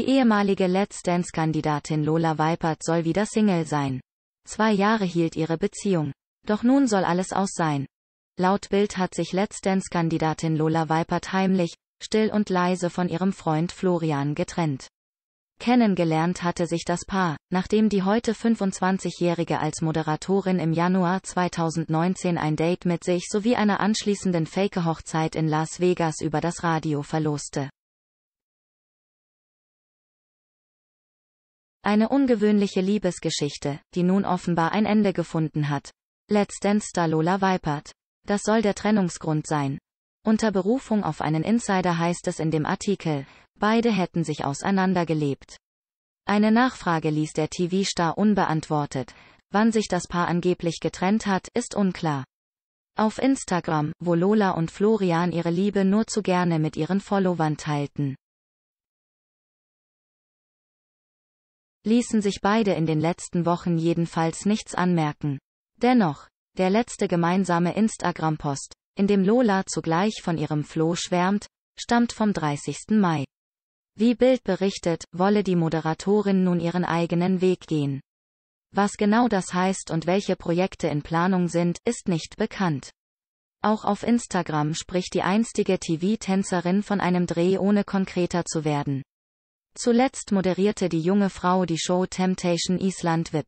Die ehemalige Let's Dance-Kandidatin Lola Weipert soll wieder Single sein. Zwei Jahre hielt ihre Beziehung. Doch nun soll alles aus sein. Laut Bild hat sich Let's Dance-Kandidatin Lola Weipert heimlich, still und leise von ihrem Freund Florian getrennt. Kennengelernt hatte sich das Paar, nachdem die heute 25-Jährige als Moderatorin im Januar 2019 ein Date mit sich sowie einer anschließenden Fake-Hochzeit in Las Vegas über das Radio verloste. Eine ungewöhnliche Liebesgeschichte, die nun offenbar ein Ende gefunden hat. Let's Dance-Star Lola Weipert. Das soll der Trennungsgrund sein. Unter Berufung auf einen Insider heißt es in dem Artikel, beide hätten sich auseinandergelebt. Eine Nachfrage ließ der TV-Star unbeantwortet. Wann sich das Paar angeblich getrennt hat, ist unklar. Auf Instagram, wo Lola und Florian ihre Liebe nur zu gerne mit ihren Followern teilten. ließen sich beide in den letzten Wochen jedenfalls nichts anmerken. Dennoch, der letzte gemeinsame Instagram-Post, in dem Lola zugleich von ihrem Floh schwärmt, stammt vom 30. Mai. Wie Bild berichtet, wolle die Moderatorin nun ihren eigenen Weg gehen. Was genau das heißt und welche Projekte in Planung sind, ist nicht bekannt. Auch auf Instagram spricht die einstige TV-Tänzerin von einem Dreh ohne konkreter zu werden. Zuletzt moderierte die junge Frau die Show Temptation Island VIP.